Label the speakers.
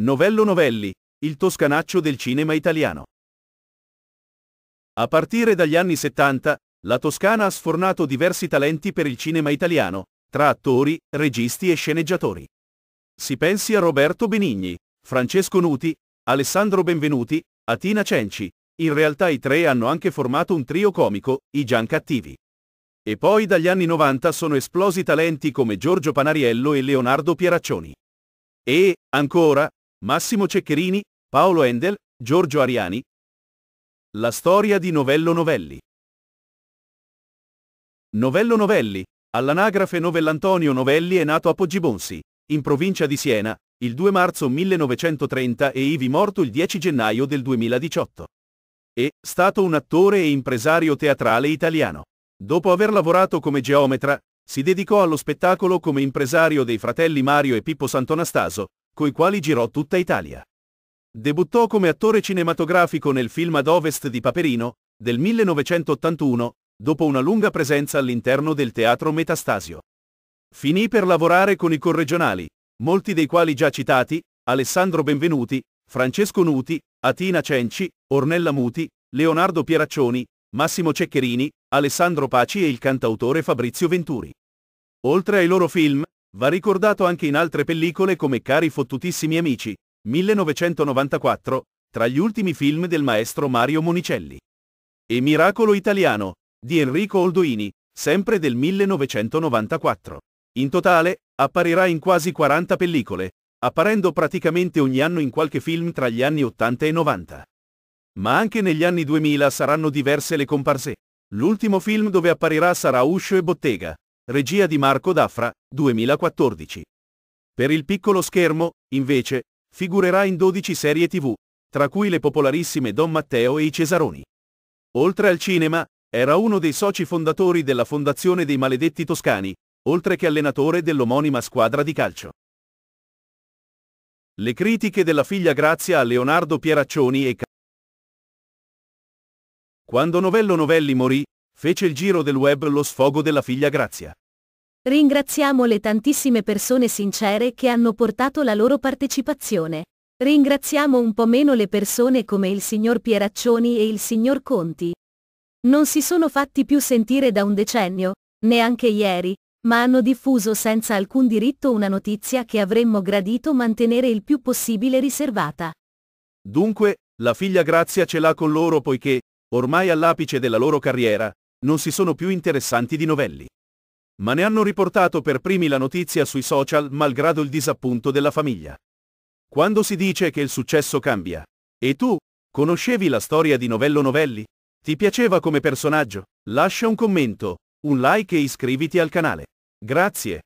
Speaker 1: Novello Novelli, il toscanaccio del cinema italiano. A partire dagli anni 70, la Toscana ha sfornato diversi talenti per il cinema italiano, tra attori, registi e sceneggiatori. Si pensi a Roberto Benigni, Francesco Nuti, Alessandro Benvenuti, Atina Cenci. In realtà i tre hanno anche formato un trio comico, i Giancattivi. E poi dagli anni 90 sono esplosi talenti come Giorgio Panariello e Leonardo Pieraccioni. E, ancora, Massimo Ceccherini, Paolo Endel, Giorgio Ariani. La storia di Novello Novelli. Novello Novelli, all'anagrafe Novell'Antonio Novelli è nato a Poggibonsi, in provincia di Siena, il 2 marzo 1930 e ivi morto il 10 gennaio del 2018. È stato un attore e impresario teatrale italiano. Dopo aver lavorato come geometra, si dedicò allo spettacolo come impresario dei fratelli Mario e Pippo Santonastaso, coi quali girò tutta Italia. Debuttò come attore cinematografico nel film Ad Ovest di Paperino, del 1981, dopo una lunga presenza all'interno del teatro Metastasio. Finì per lavorare con i corregionali, molti dei quali già citati, Alessandro Benvenuti, Francesco Nuti, Atina Cenci, Ornella Muti, Leonardo Pieraccioni, Massimo Ceccherini, Alessandro Paci e il cantautore Fabrizio Venturi. Oltre ai loro film, Va ricordato anche in altre pellicole come Cari fottutissimi amici, 1994, tra gli ultimi film del maestro Mario Monicelli. E Miracolo Italiano, di Enrico Oldoini, sempre del 1994. In totale, apparirà in quasi 40 pellicole, apparendo praticamente ogni anno in qualche film tra gli anni 80 e 90. Ma anche negli anni 2000 saranno diverse le comparse. L'ultimo film dove apparirà sarà Uscio e Bottega, regia di Marco Daffra, 2014. Per il piccolo schermo, invece, figurerà in 12 serie tv, tra cui le popolarissime Don Matteo e i Cesaroni. Oltre al cinema, era uno dei soci fondatori della Fondazione dei Maledetti Toscani, oltre che allenatore dell'omonima squadra di calcio. Le critiche della figlia Grazia a Leonardo Pieraccioni e Quando Novello Novelli morì, Fece il giro del web lo sfogo della figlia Grazia.
Speaker 2: Ringraziamo le tantissime persone sincere che hanno portato la loro partecipazione. Ringraziamo un po' meno le persone come il signor Pieraccioni e il signor Conti. Non si sono fatti più sentire da un decennio, neanche ieri, ma hanno diffuso senza alcun diritto una notizia che avremmo gradito mantenere il più possibile riservata.
Speaker 1: Dunque, la figlia Grazia ce l'ha con loro poiché, ormai all'apice della loro carriera, non si sono più interessanti di novelli. Ma ne hanno riportato per primi la notizia sui social malgrado il disappunto della famiglia. Quando si dice che il successo cambia, e tu, conoscevi la storia di Novello Novelli? Ti piaceva come personaggio? Lascia un commento, un like e iscriviti al canale. Grazie.